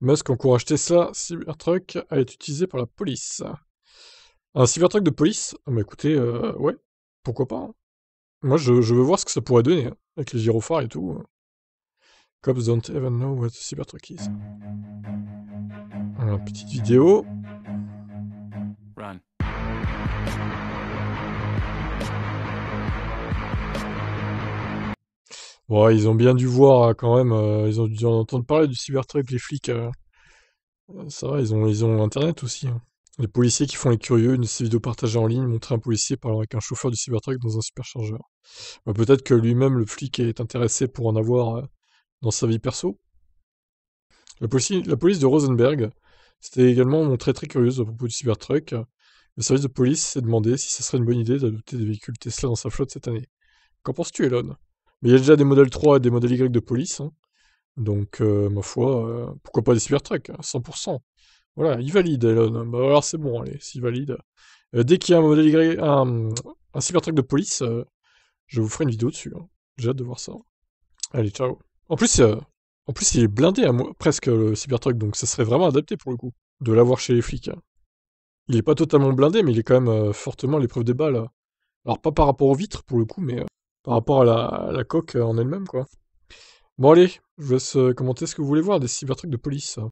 Musk encourage Tesla Cybertruck à être utilisé par la police. Un Cybertruck de police Bah écoutez, euh, ouais, pourquoi pas. Hein. Moi, je, veux voir ce que ça pourrait donner, hein, avec les gyrophares et tout. Hein. Cops don't even know what Cybertruck is. petite vidéo. ils ont bien dû voir hein, quand même, euh, ils ont dû en entendre parler du cybertruck, les flics. Euh. Euh, ça va, ils ont, ils ont Internet aussi. Hein. Les policiers qui font les curieux, une de ces vidéos partagées en ligne montrait un policier parlant avec un chauffeur du cybertruck dans un superchargeur. Bah, peut-être que lui-même, le flic, est intéressé pour en avoir dans sa vie perso. La, la police de Rosenberg s'était également montrée très curieuse à propos du cybertruck. Le service de police s'est demandé si ce serait une bonne idée d'adopter des véhicules Tesla dans sa flotte cette année. Qu'en penses-tu, Elon mais il y a déjà des modèles 3 et des modèles Y de police. Hein. Donc, euh, ma foi, euh, pourquoi pas des Cybertruck, 100%. Hein, voilà, il valide, Elon. Bah, alors c'est bon, allez, s'il valide. Euh, dès qu'il y a un modèle Y, un, un Cybertruck de police, je vous ferai une vidéo dessus. Hein. J'ai hâte de voir ça. Allez, ciao. En plus, en plus il est blindé presque le Cybertruck, donc ça serait vraiment adapté pour le coup de l'avoir chez les flics. Il est pas totalement blindé, mais il est quand même fortement à l'épreuve des balles. Alors pas par rapport aux vitres pour le coup, mais par rapport à la, coque euh, en elle-même, quoi. Bon, allez, je vais laisse euh, commenter ce que vous voulez voir des cyber-trucs de police.